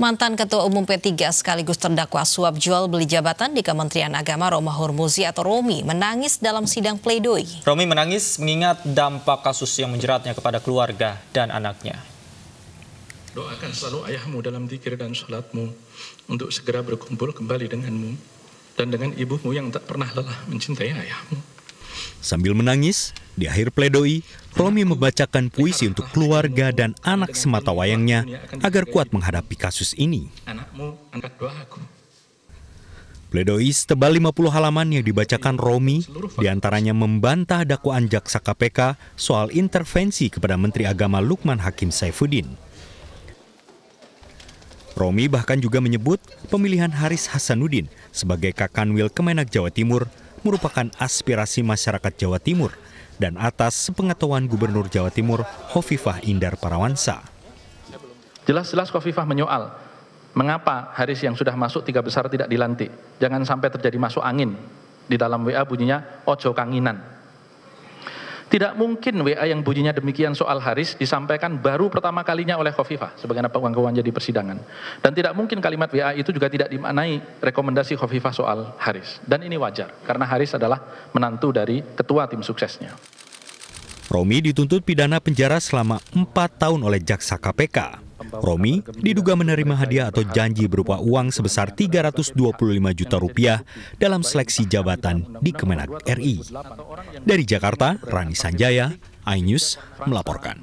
Mantan Ketua Umum P3 sekaligus terdakwa suap jual beli jabatan di Kementerian Agama Roma Hormuzi atau Romi menangis dalam sidang pledoi. Romi menangis mengingat dampak kasus yang menjeratnya kepada keluarga dan anaknya. Doakan selalu ayahmu dalam zikir dan sholatmu untuk segera berkumpul kembali denganmu dan dengan ibumu yang tak pernah lelah mencintai ayahmu. Sambil menangis, di akhir pledoi, Tommy membacakan puisi untuk keluarga dan anak semata wayangnya agar kuat menghadapi kasus ini. Pledoi setebal 50 halaman yang dibacakan Romi, diantaranya membantah dakwaan jaksa KPK soal intervensi kepada Menteri Agama Lukman Hakim Saifuddin. Romi bahkan juga menyebut pemilihan Haris Hasanuddin sebagai Kakanwil Kemenak Jawa Timur merupakan aspirasi masyarakat Jawa Timur dan atas sepengetahuan Gubernur Jawa Timur Hovifah Indar Parawansa. Jelas-jelas Hovifah menyoal mengapa Haris yang sudah masuk tiga besar tidak dilantik. Jangan sampai terjadi masuk angin. Di dalam WA bunyinya ojo kanginan. Tidak mungkin WA yang bunyinya demikian soal Haris disampaikan baru pertama kalinya oleh Khofifah sebagai Pak Wangkawan jadi persidangan. Dan tidak mungkin kalimat WA itu juga tidak dimaknai rekomendasi Khofifah soal Haris. Dan ini wajar karena Haris adalah menantu dari ketua tim suksesnya. Romi dituntut pidana penjara selama 4 tahun oleh Jaksa KPK. Romi diduga menerima hadiah atau janji berupa uang sebesar 325 juta rupiah dalam seleksi jabatan di Kemenak RI. Dari Jakarta, Rani Sanjaya, iNews melaporkan.